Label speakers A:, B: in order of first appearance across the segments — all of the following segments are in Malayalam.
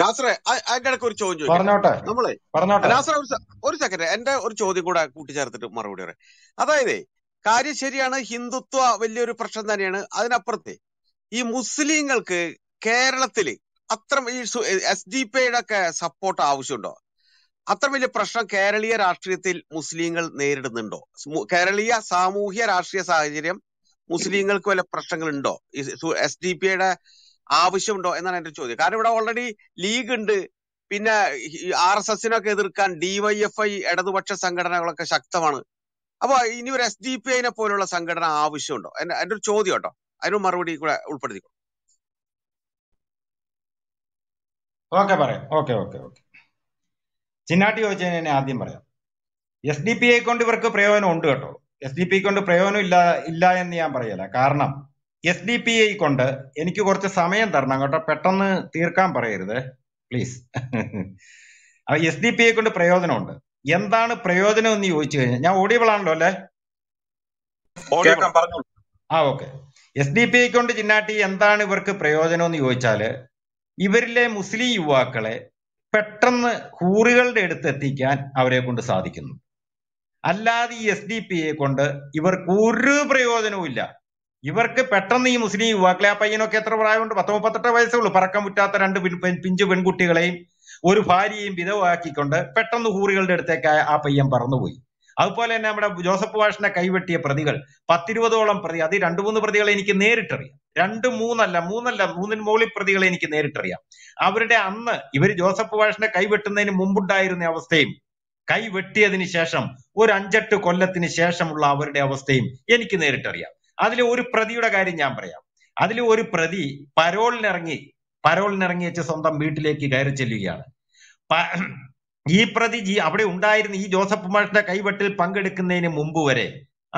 A: നാസറെ ഇടയ്ക്ക് ഒരു ചോദ്യം പറഞ്ഞോട്ടെ നമ്മളെ നാസറെ ഒരു ഒരു സെക്കൻഡ് എന്റെ ഒരു ചോദ്യം കൂടെ കൂട്ടിച്ചേർത്തിട്ട് മറുപടി പറയാം അതായത് കാര്യം ശരിയാണ് ഹിന്ദുത്വ വലിയൊരു പ്രശ്നം തന്നെയാണ് അതിനപ്പുറത്തെ ഈ മുസ്ലിങ്ങൾക്ക് കേരളത്തില് അത്ര ഈ എസ് ഡി പിയുടെ ഒക്കെ സപ്പോർട്ട് ആവശ്യമുണ്ടോ അത്ര വലിയ പ്രശ്നം കേരളീയ രാഷ്ട്രീയത്തിൽ മുസ്ലിങ്ങൾ നേരിടുന്നുണ്ടോ കേരളീയ സാമൂഹ്യ രാഷ്ട്രീയ സാഹചര്യം മുസ്ലിങ്ങൾക്ക് വല്ല പ്രശ്നങ്ങളുണ്ടോ എസ് ഡി പിയുടെ ആവശ്യമുണ്ടോ എന്നാണ് എന്റെ ചോദ്യം കാരണം ഇവിടെ ഓൾറെഡി ലീഗ് ഉണ്ട് പിന്നെ ആർ എസ് എസിനൊക്കെ എതിർക്കാൻ ഡിവൈഎഫ്ഐ ഇടതുപക്ഷ സംഘടനകളൊക്കെ ശക്തമാണ് അപ്പൊ ഇനി ഒരു എസ് ഡി പി ഐനെ പോലുള്ള സംഘടന ആവശ്യമുണ്ടോ എന്റെ എന്റെ ഒരു ചോദ്യം കേട്ടോ അതിന് മറുപടി കൂടെ ഉൾപ്പെടുത്തിക്കോ ഓക്കെ പറയാം ഓക്കെ ഓക്കെ ഓക്കെ ചിന്നാട്ടി ചോദിച്ചതിന് ആദ്യം പറയാം എസ് ഡി പി ഐ കൊണ്ട് ഇവർക്ക് പ്രയോജനം ഉണ്ട് കേട്ടോ എസ് ഡി പി കൊണ്ട് പ്രയോജനം ഇല്ല ഇല്ല എന്ന് ഞാൻ പറയല കാരണം എസ് ഡി പി ഐ കൊണ്ട് എനിക്ക് കുറച്ച് സമയം തരണം കേട്ടോ പെട്ടെന്ന് തീർക്കാൻ പറയരുത് പ്ലീസ് അപ്പൊ എസ് ഡി പി ഐ കൊണ്ട് പ്രയോജനമുണ്ട് എന്താണ് പ്രയോജനം എന്ന് ചോദിച്ചു കഴിഞ്ഞാൽ ഞാൻ ഓഡിയബിൾ ആണല്ലോ അല്ലേ ആ okay S D P I കൊണ്ട് ചിന്നാട്ടി എന്താണ് ഇവർക്ക് പ്രയോജനം എന്ന് ചോദിച്ചാൽ ഇവരിലെ മുസ്ലിം യുവാക്കളെ പെട്ടെന്ന് ഹൂറികളുടെ അടുത്ത് എത്തിക്കാൻ അവരെ കൊണ്ട് സാധിക്കുന്നു അല്ലാതെ ഈ എസ് ഡി പി ഐ കൊണ്ട് ഇവർക്ക് ഒരു പ്രയോജനവും ഇല്ല ഇവർക്ക് പെട്ടെന്ന് ഈ മുസ്ലിം യുവാക്കളെ ആ പയ്യനൊക്കെ എത്ര പ്രായമുണ്ട് പത്ത് മുപ്പത്തെട്ട് വയസ്സേ ഉള്ളൂ പറക്കാൻ മുറ്റാത്ത രണ്ട് പിഞ്ചു പെൺകുട്ടികളെയും ഒരു ഭാര്യയും വിധവാക്കിക്കൊണ്ട് പെട്ടെന്ന് ഹൂറികളുടെ അടുത്തേക്ക് ആ പയ്യൻ പറന്നുപോയി അതുപോലെ തന്നെ നമ്മുടെ ജോസഫ് വാഷിനെ കൈവെട്ടിയ പ്രതികൾ പത്തിരുപതോളം പ്രതി അത് രണ്ട് മൂന്ന് പ്രതികളെ എനിക്ക് നേരിട്ടറിയാം രണ്ട് മൂന്നല്ല മൂന്നല്ല മൂന്നിന് മുകളിൽ പ്രതികളെ എനിക്ക് നേരിട്ടറിയാം അവരുടെ അന്ന് ഇവർ ജോസഫ് വാഷിനെ കൈവെട്ടുന്നതിന് മുമ്പുണ്ടായിരുന്ന അവസ്ഥയും കൈവെട്ടിയതിന് ശേഷം ഒരു അഞ്ചെട്ട് കൊല്ലത്തിന് ശേഷമുള്ള അവരുടെ അവസ്ഥയും എനിക്ക് നേരിട്ടറിയാം അതിലെ ഒരു പ്രതിയുടെ കാര്യം ഞാൻ പറയാം അതിൽ ഒരു പ്രതി പരോളിനിറങ്ങി പരോളിനിറങ്ങി വെച്ച് സ്വന്തം വീട്ടിലേക്ക് കയറി ചെല്ലുകയാണ് ഈ പ്രതി ജീ അവിടെ ഉണ്ടായിരുന്ന ഈ ജോസഫ് മാഷിന്റെ കൈവെട്ടിൽ പങ്കെടുക്കുന്നതിന് മുമ്പ് വരെ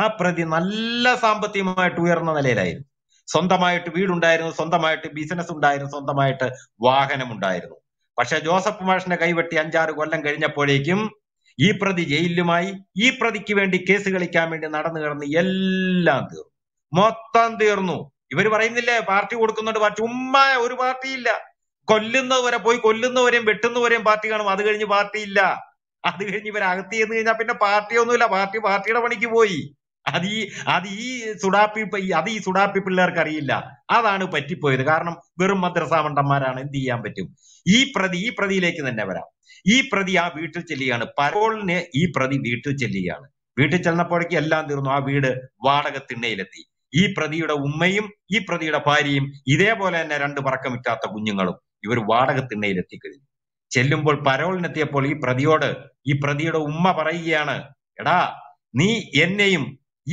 A: ആ പ്രതി നല്ല സാമ്പത്തികമായിട്ട് ഉയർന്ന നിലയിലായിരുന്നു സ്വന്തമായിട്ട് വീടുണ്ടായിരുന്നു സ്വന്തമായിട്ട് ബിസിനസ് ഉണ്ടായിരുന്നു സ്വന്തമായിട്ട് വാഹനം ഉണ്ടായിരുന്നു പക്ഷെ ജോസഫ് മാഷിന്റെ കൈവെട്ടി അഞ്ചാറ് കൊല്ലം കഴിഞ്ഞപ്പോഴേക്കും ഈ പ്രതി ജയിലിലുമായി ഈ പ്രതിക്ക് വേണ്ടി കേസ് കളിക്കാൻ വേണ്ടി നടന്നു കിടന്ന് എല്ലാം തീർന്നു മൊത്തം തീർന്നു ഇവർ പറയുന്നില്ലേ പാർട്ടി കൊടുക്കുന്നുണ്ട് പാർട്ടി ഉമ്മ ഒരു പാർട്ടിയില്ല കൊല്ലുന്നവരെ പോയി കൊല്ലുന്നവരെയും വെട്ടുന്നവരെയും പാർട്ടി കാണും അത് കഴിഞ്ഞ് പാർട്ടിയില്ല അത് കഴിഞ്ഞ് ഇവർ അകത്ത് എന്ന് കഴിഞ്ഞാൽ പിന്നെ പാർട്ടിയൊന്നുമില്ല പാർട്ടി പാർട്ടിയുടെ പണിക്ക് പോയി അത് ഈ അത് ഈ സുഡാപ്പി അത് ഈ സുഡാപ്പി പിള്ളേർക്ക് അറിയില്ല അതാണ് പറ്റിപ്പോയത് കാരണം വെറും മദ്രസ മണ്ടന്മാരാണ് എന്ത് ചെയ്യാൻ പറ്റും ഈ പ്രതി ഈ പ്രതിയിലേക്ക് തന്നെ വരാം ഈ പ്രതി ആ വീട്ടിൽ ചെല്ലുകയാണ് പരോളിന് ഈ പ്രതി വീട്ടിൽ ചെല്ലുകയാണ് വീട്ടിൽ ചെന്നപ്പോഴേക്കും എല്ലാം തീർന്നു ആ വീട് വാടക തിണ്ണയിലെത്തി ഈ പ്രതിയുടെ ഉമ്മയും ഈ പ്രതിയുടെ ഭാര്യയും ഇതേപോലെ തന്നെ രണ്ട് പറക്കമിറ്റാത്ത കുഞ്ഞുങ്ങളും ഇവർ വാടക തിണ്ണയിൽ എത്തിക്കഴിഞ്ഞു ചെല്ലുമ്പോൾ പരോളിനെത്തിയപ്പോൾ ഈ പ്രതിയോട് ഈ പ്രതിയുടെ ഉമ്മ പറയുകയാണ് എടാ നീ എന്നെയും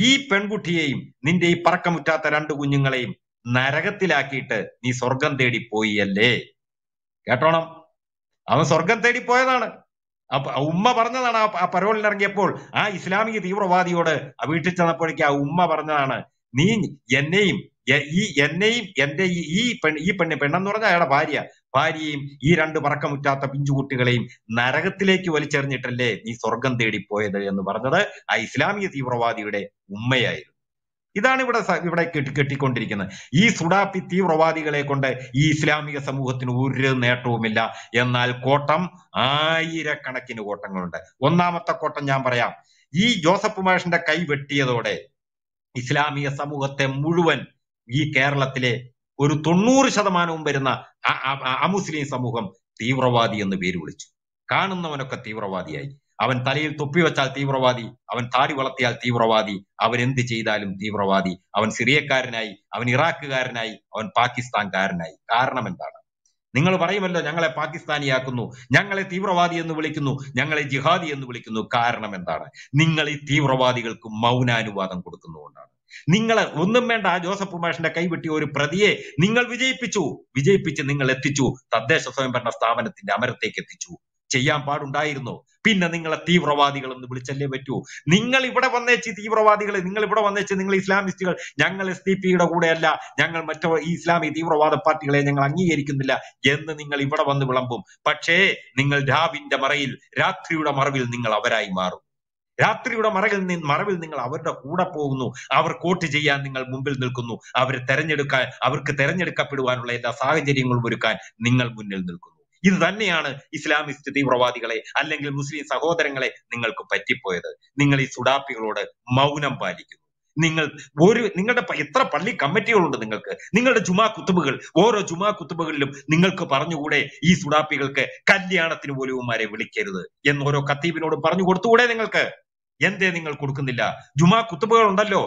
A: ഈ പെൺകുട്ടിയെയും നിന്റെ ഈ പറക്കമുറ്റാത്ത രണ്ട് കുഞ്ഞുങ്ങളെയും നരകത്തിലാക്കിയിട്ട് നീ സ്വർഗം തേടി പോയി അല്ലേ കേട്ടോണം അവൻ സ്വർഗം തേടി പോയതാണ് അപ്പൊ ഉമ്മ പറഞ്ഞതാണ് ആ പരോളിൽ ഇറങ്ങിയപ്പോൾ ആ ഇസ്ലാമിക തീവ്രവാദിയോട് വീട്ടിൽ ചെന്നപ്പോഴേക്ക് ആ ഉമ്മ പറഞ്ഞതാണ് നീ എന്നെയും ഈ എന്നെയും എന്റെ ഈ പെൺ ഈ പെണ്ണ് പെണ്ണെന്ന് പറഞ്ഞാൽ അയാളെ ഭാര്യ ഭാര്യയും ഈ രണ്ട് പറക്കമുറ്റാത്ത പിഞ്ചുകുട്ടികളെയും നരകത്തിലേക്ക് വലിച്ചെറിഞ്ഞിട്ടല്ലേ നീ സ്വർഗം തേടി പോയത് എന്ന് പറഞ്ഞത് ആ ഇസ്ലാമിക തീവ്രവാദിയുടെ ഉമ്മയായിരുന്നു ഇതാണ് ഇവിടെ ഇവിടെ കെട്ടി കെട്ടിക്കൊണ്ടിരിക്കുന്നത് ഈ സുഡാപ്പി തീവ്രവാദികളെ കൊണ്ട് ഈ ഇസ്ലാമിക സമൂഹത്തിന് ഒരു നേട്ടവുമില്ല എന്നാൽ കോട്ടം ആയിരക്കണക്കിന് കോട്ടങ്ങളുണ്ട് ഒന്നാമത്തെ കോട്ടം ഞാൻ പറയാം ഈ ജോസഫ് മാഷിന്റെ കൈ വെട്ടിയതോടെ ഇസ്ലാമിക സമൂഹത്തെ മുഴുവൻ ഈ കേരളത്തിലെ ഒരു തൊണ്ണൂറ് ശതമാനവും വരുന്ന അമുസ്ലിം സമൂഹം തീവ്രവാദി എന്ന് പേര് വിളിച്ചു കാണുന്നവനൊക്കെ തീവ്രവാദിയായി അവൻ തലയിൽ തൊപ്പി വെച്ചാൽ തീവ്രവാദി അവൻ താടി വളർത്തിയാൽ തീവ്രവാദി അവൻ എന്ത് ചെയ്താലും തീവ്രവാദി അവൻ സിറിയക്കാരനായി അവൻ ഇറാഖുകാരനായി അവൻ പാകിസ്ഥാൻകാരനായി കാരണം എന്താണ് നിങ്ങൾ പറയുമല്ലോ ഞങ്ങളെ പാകിസ്ഥാനിയാക്കുന്നു ഞങ്ങളെ തീവ്രവാദി എന്ന് വിളിക്കുന്നു ഞങ്ങളെ ജിഹാദി എന്ന് വിളിക്കുന്നു കാരണം എന്താണ് നിങ്ങൾ ഈ തീവ്രവാദികൾക്ക് മൗനാനുവാദം കൊടുക്കുന്നുകൊണ്ടാണ് നിങ്ങൾ ഒന്നും വേണ്ട ആ ജോസഫ് ഉമേഷിന്റെ കൈവിട്ടിയ ഒരു പ്രതിയെ നിങ്ങൾ വിജയിപ്പിച്ചു വിജയിപ്പിച്ച് നിങ്ങൾ എത്തിച്ചു തദ്ദേശ സ്വയംഭരണ സ്ഥാപനത്തിന്റെ അമരത്തേക്ക് എത്തിച്ചു ചെയ്യാൻ പാടുണ്ടായിരുന്നോ പിന്നെ നിങ്ങളെ തീവ്രവാദികൾ എന്ന് വിളിച്ചല്ലേ പറ്റൂ നിങ്ങൾ ഇവിടെ വന്നേച്ച് തീവ്രവാദികൾ നിങ്ങൾ ഇവിടെ വന്നേച്ച് നിങ്ങൾ ഇസ്ലാമിസ്റ്റുകൾ ഞങ്ങൾ എസ് ഡി പിയുടെ കൂടെയല്ല ഞങ്ങൾ മറ്റോ ഈ ഇസ്ലാമിക തീവ്രവാദ പാർട്ടികളെ ഞങ്ങൾ അംഗീകരിക്കുന്നില്ല എന്ന് നിങ്ങൾ ഇവിടെ വന്ന് വിളമ്പും പക്ഷേ നിങ്ങൾ രാവിന്റെ മറയിൽ രാത്രിയുടെ മറവിൽ നിങ്ങൾ അവരായി മാറും രാത്രിയുടെ മറകിൽ നിന്ന് മറവിൽ നിങ്ങൾ അവരുടെ കൂടെ പോകുന്നു അവർ കോട്ട് ചെയ്യാൻ നിങ്ങൾ മുമ്പിൽ നിൽക്കുന്നു അവരെ തെരഞ്ഞെടുക്കാൻ അവർക്ക് തെരഞ്ഞെടുക്കപ്പെടുവാനുള്ള എല്ലാ സാഹചര്യങ്ങളും ഒരുക്കാൻ നിങ്ങൾ മുന്നിൽ നിൽക്കുന്നു ഇത് തന്നെയാണ് ഇസ്ലാമിസ്റ്റ് തീവ്രവാദികളെ അല്ലെങ്കിൽ മുസ്ലിം സഹോദരങ്ങളെ നിങ്ങൾക്ക് പറ്റിപ്പോയത് നിങ്ങൾ ഈ സുഡാപ്പികളോട് മൗനം പാലിക്കുന്നു നിങ്ങൾ ഒരു നിങ്ങളുടെ എത്ര പള്ളി കമ്മിറ്റികളുണ്ട് നിങ്ങൾക്ക് നിങ്ങളുടെ ജുമാ കുത്തുബുകൾ ഓരോ ജുമാ കുത്തുബുകളിലും നിങ്ങൾക്ക് പറഞ്ഞുകൂടെ ഈ സുഡാപ്പികൾക്ക് കല്യാണത്തിന് പോലുമാരെ വിളിക്കരുത് എന്ന് ഓരോ കത്തീബിനോടും പറഞ്ഞു കൊടുത്തുകൂടെ നിങ്ങൾക്ക് എന്തേ നിങ്ങൾ കൊടുക്കുന്നില്ല ജുമാ കുത്തുബകൾ ഉണ്ടല്ലോ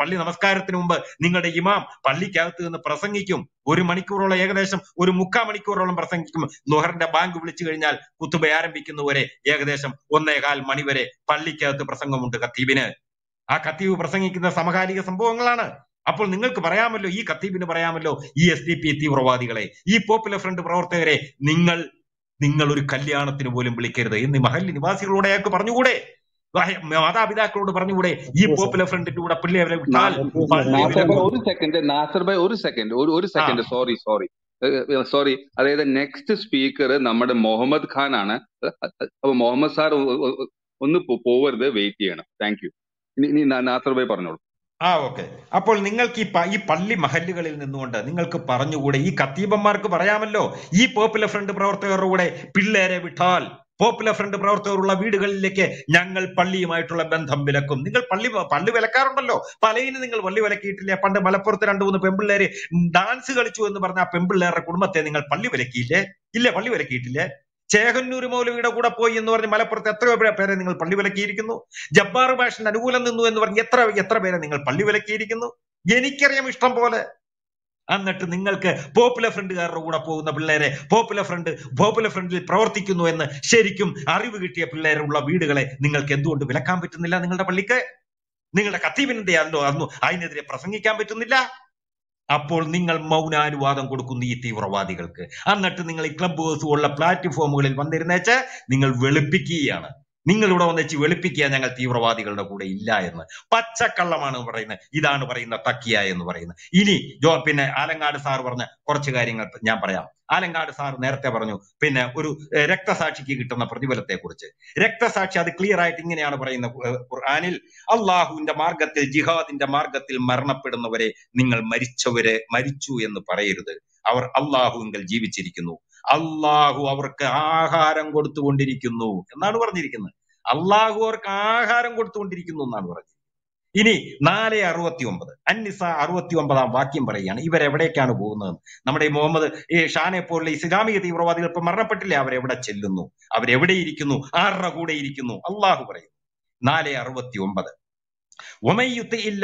A: പള്ളി നമസ്കാരത്തിന് മുമ്പ് നിങ്ങളുടെ ഇമാം പള്ളിക്കകത്ത് നിന്ന് പ്രസംഗിക്കും ഒരു മണിക്കൂറോളം ഏകദേശം ഒരു മുക്കാ മണിക്കൂറോളം പ്രസംഗിക്കും നുഹറിന്റെ ബാങ്ക് വിളിച്ചു കഴിഞ്ഞാൽ കുത്തുബ ആരംഭിക്കുന്നവരെ ഏകദേശം ഒന്നേകാൽ മണിവരെ പള്ളിക്കകത്ത് പ്രസംഗമുണ്ട് ഖത്തീബിന് ആ ഖത്തീബ് പ്രസംഗിക്കുന്ന സമകാലിക സംഭവങ്ങളാണ് അപ്പോൾ നിങ്ങൾക്ക് പറയാമല്ലോ ഈ കത്തീബിന് പറയാമല്ലോ ഈ എസ് ഡി പി തീവ്രവാദികളെ ഈ പോപ്പുലർ ഫ്രണ്ട് പ്രവർത്തകരെ നിങ്ങൾ നിങ്ങൾ ഒരു കല്യാണത്തിന് പോലും വിളിക്കരുത് എന്ന് മഹല്ലി നിവാസികളോട് അയാൾക്ക് പറഞ്ഞുകൂടെ മാതാപിതാക്കളോട് പറഞ്ഞുകൂടെ ഈ പോപ്പുലർ ഫ്രണ്ടിലൂടെ പിള്ളേരെ വിട്ടാൽ ഒരു സെക്കൻഡ് നാസർ ബൈ ഒരു സെക്കൻഡ് ഒരു സെക്കൻഡ് സോറി സോറി സോറി അതായത് നെക്സ്റ്റ് സ്പീക്കർ നമ്മുടെ മുഹമ്മദ് ഖാൻ ആണ് അപ്പൊ മുഹമ്മദ് സാർ ഒന്ന് പോവരുത് വെയിറ്റ് ചെയ്യണം താങ്ക് യു ഇനി നാസർ ഭായ് പറഞ്ഞോളൂ ആ ഓക്കെ അപ്പോൾ നിങ്ങൾക്ക് ഈ ഈ പള്ളി മഹല്ലുകളിൽ നിന്നുകൊണ്ട് നിങ്ങൾക്ക് പറഞ്ഞുകൂടെ ഈ കത്തീബന്മാർക്ക് പറയാമല്ലോ ഈ പോപ്പുലർ ഫ്രണ്ട് പ്രവർത്തകരുടെ കൂടെ പിള്ളേരെ വിട്ടാൽ പോപ്പുലർ ഫ്രണ്ട് പ്രവർത്തകരുള്ള വീടുകളിലേക്ക് ഞങ്ങൾ പള്ളിയുമായിട്ടുള്ള ബന്ധം വിലക്കും നിങ്ങൾ പള്ളി പള്ളി വിലക്കാറുണ്ടല്ലോ പലയിന് നിങ്ങൾ പള്ളി വിലക്കിയിട്ടില്ല പണ്ട് മലപ്പുറത്ത് രണ്ട് മൂന്ന് പെമ്പിള്ളേര് ഡാൻസ് കളിച്ചു എന്ന് പറഞ്ഞ ആ പെമ്പിള്ളേരുടെ കുടുംബത്തെ നിങ്ങൾ പള്ളി വിലക്കിയില്ലേ ഇല്ല പള്ളി വിലക്കിയിട്ടില്ലേ ചേഹന്നൂർ മൗലവിയുടെ കൂടെ പോയി എന്ന് പറഞ്ഞ് മലപ്പുറത്ത് എത്രയോ പേരെ നിങ്ങൾ പള്ളി വിലക്കിയിരിക്കുന്നു ജബ്ബാർ ഭാഷന് അനുകൂലം നിന്നു എന്ന് പറഞ്ഞ് എത്ര എത്ര പേരെ നിങ്ങൾ പള്ളി വിലക്കിയിരിക്കുന്നു എനിക്കറിയാം ഇഷ്ടം പോലെ എന്നിട്ട് നിങ്ങൾക്ക് പോപ്പുലർ ഫ്രണ്ടുകാരുടെ കൂടെ പോകുന്ന പിള്ളേരെ പോപ്പുലർ ഫ്രണ്ട് പോപ്പുലർ ഫ്രണ്ടിൽ പ്രവർത്തിക്കുന്നു എന്ന് ശരിക്കും അറിവ് കിട്ടിയ പിള്ളേരുള്ള വീടുകളെ നിങ്ങൾക്ക് എന്തുകൊണ്ട് വിലക്കാൻ പറ്റുന്നില്ല നിങ്ങളുടെ പള്ളിക്ക് നിങ്ങളുടെ കത്തീബിനെന്തേ അന്നോ അന്നു അതിനെതിരെ പ്രസംഗിക്കാൻ പറ്റുന്നില്ല അപ്പോൾ നിങ്ങൾ മൗനാനുവാദം കൊടുക്കുന്നു ഈ തീവ്രവാദികൾക്ക് എന്നിട്ട് നിങ്ങൾ ഈ ക്ലബ് ഹൗസ് ഉള്ള പ്ലാറ്റ്ഫോമുകളിൽ വന്നിരുന്നേച്ച് നിങ്ങൾ വെളുപ്പിക്കുകയാണ് നിങ്ങൾ ഇവിടെ വന്നിച്ച് വെളുപ്പിക്കുക ഞങ്ങൾ തീവ്രവാദികളുടെ കൂടെ ഇല്ല എന്ന് പച്ചക്കള്ളമാണ് പറയുന്നത് ഇതാണ് പറയുന്ന തക്കിയ എന്ന് പറയുന്നത് ഇനി ജോ പിന്നെ ആലങ്കാട് സാർ പറഞ്ഞ കുറച്ച് കാര്യങ്ങൾ ഞാൻ പറയാം ആലങ്കാട് സാർ നേരത്തെ പറഞ്ഞു പിന്നെ ഒരു രക്തസാക്ഷിക്ക് കിട്ടുന്ന പ്രതിഫലത്തെ കുറിച്ച് രക്തസാക്ഷി അത് ക്ലിയർ ആയിട്ട് ഇങ്ങനെയാണ് പറയുന്ന ഖുർആാനിൽ അള്ളാഹുവിന്റെ മാർഗത്തിൽ ജിഹാദിന്റെ മാർഗത്തിൽ മരണപ്പെടുന്നവരെ നിങ്ങൾ മരിച്ചവരെ മരിച്ചു എന്ന് പറയരുത് അവർ അള്ളാഹുവിൽ ജീവിച്ചിരിക്കുന്നു അള്ളാഹു അവർക്ക് ആഹാരം കൊടുത്തുകൊണ്ടിരിക്കുന്നു എന്നാണ് പറഞ്ഞിരിക്കുന്നത് അള്ളാഹു അവർക്ക് ആഹാരം കൊടുത്തുകൊണ്ടിരിക്കുന്നു എന്നാണ് പറഞ്ഞത് ഇനി നാല് അറുപത്തി ഒമ്പത് അന്നിസ അറുപത്തി ഒമ്പതാം വാക്യം പറയുകയാണ് ഇവരെവിടേക്കാണ് പോകുന്നത് നമ്മുടെ ഈ മുഹമ്മദ് ഈ ഷാനെ പോലുള്ള ഇസ്ലാമിക തീവ്രവാദികൾ ഇപ്പൊ മരണപ്പെട്ടില്ലേ അവരെവിടെ ചെല്ലുന്നു അവരെവിടെ ഇരിക്കുന്നു ആരുടെ കൂടെ ഇരിക്കുന്നു അള്ളാഹു പറയുന്നു നാല് അറുപത്തി ഒമ്പത് അതിന്റെ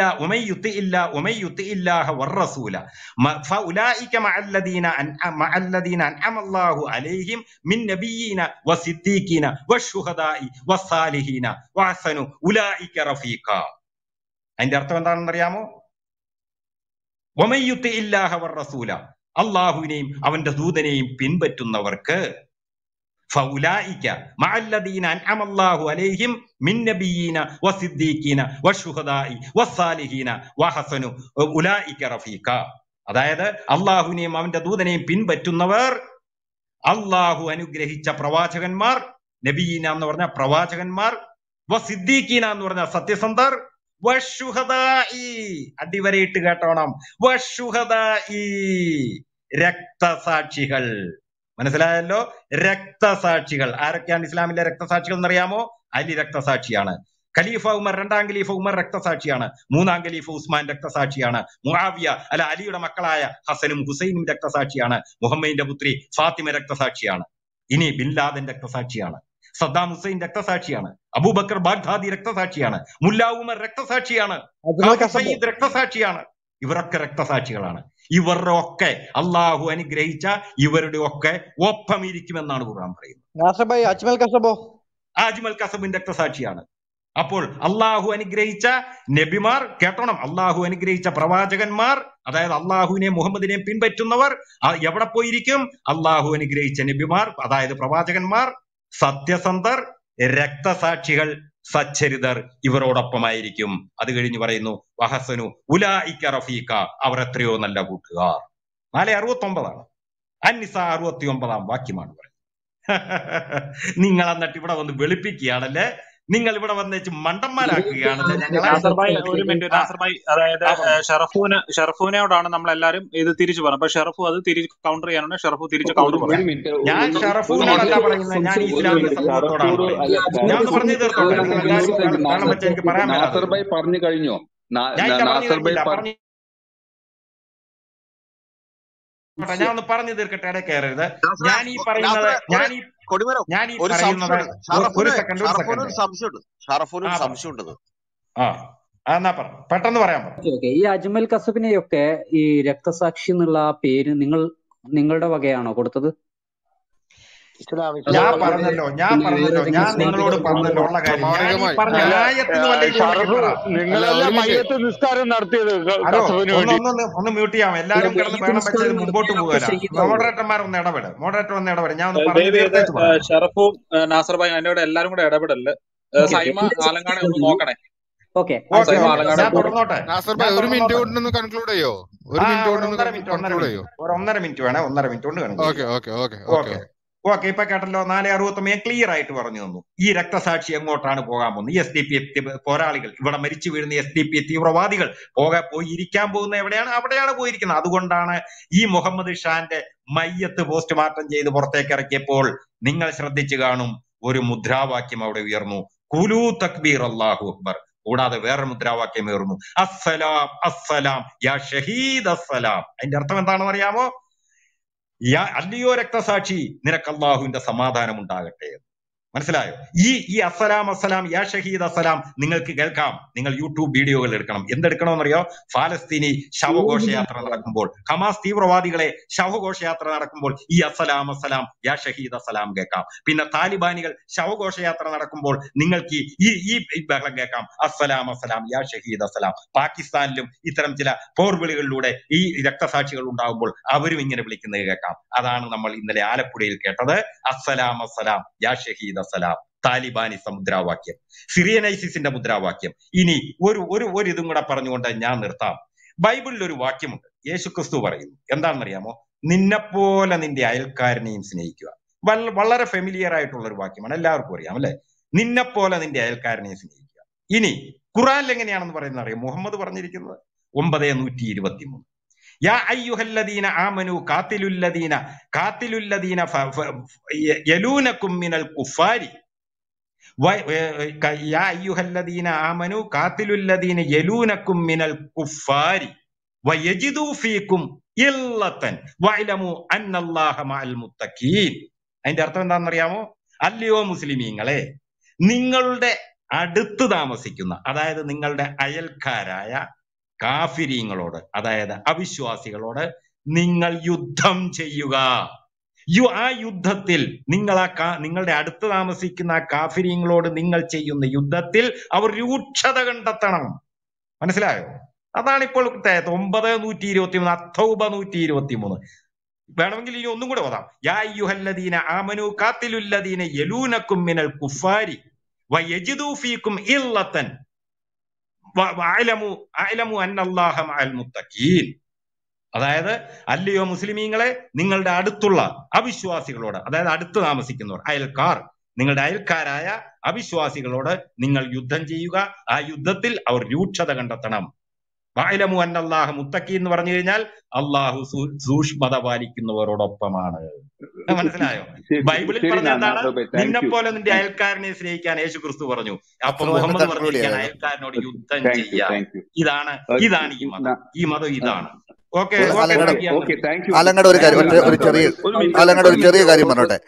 A: അർത്ഥം എന്താണെന്ന് അറിയാമോ ഒമയ്യുത്തി ഇല്ലാഹ റസൂല അള്ളാഹുവിനെയും അവന്റെ ദൂതനെയും പിൻപറ്റുന്നവർക്ക് മഅല്ലദീന അലൈഹിം വസിദ്ദീഖീന വശുഹദാഇ റഫീഖ അതായത് അള്ളാഹുവിനെയും അവന്റെ ദൂതനെയും പിൻപറ്റുന്നവർ അള്ളാഹു അനുഗ്രഹിച്ച പ്രവാചകന്മാർ നബീന എന്ന് പറഞ്ഞ പ്രവാചകന്മാർ വസിദ്ദീഖീന എന്ന് പറഞ്ഞ സത്യസന്ധർ അടിവരയിട്ട് കേട്ടോണം രക്തസാക്ഷികൾ മനസ്സിലായല്ലോ രക്തസാക്ഷികൾ ആരൊക്കെയാണ് ഇസ്ലാമിലെ രക്തസാക്ഷികൾ എന്നറിയാമോ അലി രക്തസാക്ഷിയാണ് ഖലീഫ ഉമർ രണ്ടാം ഖലീഫ ഉമർ രക്തസാക്ഷിയാണ് മൂന്നാം ഖലീഫ ഉസ്മാൻ രക്തസാക്ഷിയാണ് മുഹാവിയ അല്ല അലിയുടെ മക്കളായ ഹസനും ഹുസൈനും രക്തസാക്ഷിയാണ് മുഹമ്മദിന്റെ പുത്രി ഫാത്തിമ രക്തസാക്ഷിയാണ് ഇനി ബിൻ ലാദൻ രക്തസാക്ഷിയാണ് സദ്ദാം ഹുസൈൻ രക്തസാക്ഷിയാണ് അബൂബക്കർ ബാഗ്ദാദി രക്തസാക്ഷിയാണ് മുല്ല ഉമർ രക്തസാക്ഷിയാണ് രക്തസാക്ഷിയാണ് ഇവരൊക്കെ രക്തസാക്ഷികളാണ് ഇവരുടെ ഒക്കെ അള്ളാഹു അനുഗ്രഹിച്ച ഇവരുടെ ഒക്കെ ഇരിക്കുമെന്നാണ് ഖുർആൻ പറയുന്നത് അജ്മൽ കസബോ അജ്മൽ കസബിന്റെ രക്തസാക്ഷിയാണ് അപ്പോൾ അള്ളാഹു അനുഗ്രഹിച്ച നബിമാർ കേട്ടോണം അള്ളാഹു അനുഗ്രഹിച്ച പ്രവാചകന്മാർ അതായത് അള്ളാഹുവിനെ മുഹമ്മദിനെ പിൻപറ്റുന്നവർ എവിടെ പോയിരിക്കും അള്ളാഹു അനുഗ്രഹിച്ച നബിമാർ അതായത് പ്രവാചകന്മാർ സത്യസന്ധർ രക്തസാക്ഷികൾ സച്ചരിതർ ഇവരോടൊപ്പമായിരിക്കും അത് കഴിഞ്ഞ് പറയുന്നു വഹസനു ഉലായിക്ക റഫീഖ അവർ എത്രയോ നല്ല കൂട്ടുകാർ നാല് അറുപത്തൊമ്പതാണ് അന്നിസ അറുപത്തി ഒമ്പതാം വാക്യമാണ് പറയുന്നത് നിങ്ങൾ എന്നിട്ട് ഇവിടെ വന്ന് വെളുപ്പിക്കുകയാണല്ലേ നിങ്ങൾ ഇവിടെ വന്നേച്ച് മണ്ടന്മാരാക്കുകയാണ് ഒരു മിനിറ്റ് അതായത് ഷറഫൂന് ഷറഫൂനോടാണ് നമ്മൾ എല്ലാരും ഇത് തിരിച്ചു പറഞ്ഞത് അപ്പൊ ഷെറഫു അത് തിരിച്ച് കൗണ്ടർ ചെയ്യാനുണ്ട് ഷെറഫു തിരിച്ച് കൗണ്ടർ ഞാൻ ഷറഫൂനോടല്ല പറയുന്നത് ഞാൻ ഇസ്ലാമിക ഞാൻ പറഞ്ഞു തീർത്തോട്ടെ പറഞ്ഞു കഴിഞ്ഞോ പറഞ്ഞു ഞാൻ ഒന്ന് പറഞ്ഞു തീർക്കട്ടെ ഇടയ്ക്ക് കയറരുത് ഞാൻ ഈ പറയുന്നത് ഞാൻ ഈ കൊടിമരം ഞാൻ ഒരു സംശയമുണ്ട് ഷറഫൂന് സംശയമുണ്ടത് ആ എന്നാ പറഞ്ഞു പെട്ടെന്ന് പറയാൻ ഓക്കെ ഈ അജ്മൽ കസബിനെയൊക്കെ ഈ രക്തസാക്ഷി എന്നുള്ള പേര് നിങ്ങൾ നിങ്ങളുടെ വകയാണോ കൊടുത്തത് ഞാൻ പറഞ്ഞല്ലോ ഞാൻ പറഞ്ഞല്ലോ ഞാൻ നിങ്ങളോട് പറഞ്ഞല്ലോ ഉള്ള കാര്യം നിസ്കാരം നടത്തിയത് ഒന്ന് മ്യൂട്ട് ചെയ്യാം എല്ലാവരും കിടന്ന് വേണം വെച്ചത് മുമ്പോട്ട് പോകാനാണ് മോഡറേറ്റർമാർ ഒന്ന് ഇടപെടും മോഡറേറ്റർ ഒന്ന് ഇടപെടും ഞാൻ ഒന്ന് പറഞ്ഞു ഷറഫും നാസർ ഭായി എന്നോട് എല്ലാരും കൂടെ ഇടപെടല് സൈമ ആലങ്കാണെ ഒന്ന് നോക്കണേ ഓക്കെ ഒരു മിനിറ്റ് കൊണ്ടൊന്ന് കൺക്ലൂഡ് ചെയ്യോ ഒരു മിനിറ്റ് കൊണ്ടൊന്ന് കൺക്ലൂഡ് ചെയ്യോ ഒന്നര മിനിറ്റ് വേണേ ഒന്നര മിനിറ്റ് കൊണ്ട് okay okay okay okay okay ഇപ്പൊ കേട്ടല്ലോ നാല് ഞാൻ ക്ലിയർ ആയിട്ട് പറഞ്ഞു തന്നു ഈ രക്തസാക്ഷി എങ്ങോട്ടാണ് പോകാൻ പോകുന്നത് എസ് ഡി പി പോരാളികൾ ഇവിടെ മരിച്ചു വീഴുന്ന എസ് ഡി പി തീവ്രവാദികൾ പോകാൻ പോയിരിക്കാൻ പോകുന്ന എവിടെയാണ് അവിടെയാണ് പോയിരിക്കുന്നത് അതുകൊണ്ടാണ് ഈ മുഹമ്മദ് ഷാന്റെ മയ്യത്ത് പോസ്റ്റ്മോർട്ടം ചെയ്ത് പുറത്തേക്ക് ഇറക്കിയപ്പോൾ നിങ്ങൾ ശ്രദ്ധിച്ചു കാണും ഒരു മുദ്രാവാക്യം അവിടെ ഉയർന്നു കുലു തക്ബീർ അള്ളാഹു അക്ബർ കൂടാതെ വേറൊരു മുദ്രാവാക്യം ഉയർന്നു അസ്സലാം അസ്സലാം യാ ഷഹീദ് അസ്സലാം അതിന്റെ അർത്ഥം എന്താണെന്ന് അറിയാമോ യാ അല്ലയോ രക്തസാക്ഷി നിനക്ക് അള്ളാഹുവിന്റെ സമാധാനം ഉണ്ടാകട്ടെ മനസ്സിലായോ ഈ ഈ അസലാം അസലാം യാ ഷഹീദ് അസലാം നിങ്ങൾക്ക് കേൾക്കാം നിങ്ങൾ യൂട്യൂബ് വീഡിയോകൾ എടുക്കണം എന്തെടുക്കണമെന്നറിയോ ഫാലസ്തീനി ശവഘോഷയാത്ര നടക്കുമ്പോൾ ഹമാസ് തീവ്രവാദികളെ ശവഘോഷയാത്ര നടക്കുമ്പോൾ ഈ അസലാം അസലാം യാ ഷഹീദ് അസലാം കേൾക്കാം പിന്നെ താലിബാനികൾ ശവഘോഷയാത്ര നടക്കുമ്പോൾ നിങ്ങൾക്ക് ഈ ഈ ബഹളം കേൾക്കാം അസലാം അസലാം യാ ഷഹീദ് അസലാം പാകിസ്ഥാനിലും ഇത്തരം ചില പോർവിളികളിലൂടെ ഈ രക്തസാക്ഷികൾ ഉണ്ടാകുമ്പോൾ അവരും ഇങ്ങനെ വിളിക്കുന്നത് കേൾക്കാം അതാണ് നമ്മൾ ഇന്നലെ ആലപ്പുഴയിൽ കേട്ടത് അസലാം അസലാം യാ ഷഹീദ് സലാം താലിബാനി സമുദ്രാവാക്യം സിറിയനൈസിന്റെ മുദ്രാവാക്യം ഇനി ഒരു ഒരു ഒരു ഇതും കൂടെ പറഞ്ഞുകൊണ്ട് ഞാൻ നിർത്താം ബൈബിളിൽ ഒരു വാക്യമുണ്ട് യേശുക്രിസ്തു പറയുന്നു എന്താണെന്നറിയാമോ നിന്നെപ്പോലെ നിന്റെ അയൽക്കാരനെയും സ്നേഹിക്കുക വളരെ ഫെമിലിയർ ആയിട്ടുള്ള ഒരു വാക്യമാണ് എല്ലാവർക്കും അറിയാം അല്ലെ നിന്നെപ്പോലെ നിന്റെ അയൽക്കാരനെയും സ്നേഹിക്കുക ഇനി ഖുറാനിൽ എങ്ങനെയാണെന്ന് പറയുന്നത് അറിയാം മുഹമ്മദ് പറഞ്ഞിരിക്കുന്നത് ഒമ്പതേ നൂറ്റി ഇരുപത്തി മൂന്ന് അതിന്റെ അർത്ഥം എന്താണെന്നറിയാമോ അല്ലയോ മുസ്ലിമീങ്ങളെ നിങ്ങളുടെ അടുത്ത് താമസിക്കുന്ന അതായത് നിങ്ങളുടെ അയൽക്കാരായ കാഫിരിയങ്ങളോട് അതായത് അവിശ്വാസികളോട് നിങ്ങൾ യുദ്ധം ചെയ്യുക യു ആ യുദ്ധത്തിൽ നിങ്ങൾ ആ കാ നിങ്ങളുടെ അടുത്ത് താമസിക്കുന്ന ആ കാഫിരിയങ്ങളോട് നിങ്ങൾ ചെയ്യുന്ന യുദ്ധത്തിൽ അവർ രൂക്ഷത കണ്ടെത്തണം മനസ്സിലായോ അതാണ് ഇപ്പോൾ ഒമ്പത് നൂറ്റി ഇരുപത്തി മൂന്ന് അത്തൗബ നൂറ്റി ഇരുപത്തി മൂന്ന് വേണമെങ്കിൽ ഇനി ഒന്നും കൂടെ ഓതാം യാ യുഹല്ലദീന ആമനു കാത്തിലുല്ലദീന യലൂനക്കും മിനൽ കുഫാരി വയജിദൂഫീക്കും ഇല്ലത്തൻ അതായത് അല്ലയോ മുസ്ലിമീങ്ങളെ നിങ്ങളുടെ അടുത്തുള്ള അവിശ്വാസികളോട് അതായത് അടുത്ത് താമസിക്കുന്നവർ അയൽക്കാർ നിങ്ങളുടെ അയൽക്കാരായ അവിശ്വാസികളോട് നിങ്ങൾ യുദ്ധം ചെയ്യുക ആ യുദ്ധത്തിൽ അവർ രൂക്ഷത കണ്ടെത്തണം വായലമു അന്നല്ലാഹ് മുത്തക്കി എന്ന് പറഞ്ഞു കഴിഞ്ഞാൽ അള്ളാഹു സൂക്ഷ്മത പാലിക്കുന്നവരോടൊപ്പമാണ് മനസ്സിലായോ ബൈബിളിൽ പറഞ്ഞ എന്താണ് നിന്നെ പോലെ നിന്റെ അയൽക്കാരനെ സ്നേഹിക്കാൻ യേശു ക്രിസ്തു പറഞ്ഞു അപ്പൊ മുഹമ്മദ് പറഞ്ഞിരിക്കാൻ അയൽക്കാരനോട് യുദ്ധം ചെയ്യാം ഇതാണ് ഇതാണ് ഈ മതം ഈ മതം ഇതാണ് അലങ്ങട ഒരു കാര്യം അലങ്ങട ഒരു ചെറിയ കാര്യം പറഞ്ഞോട്ടെ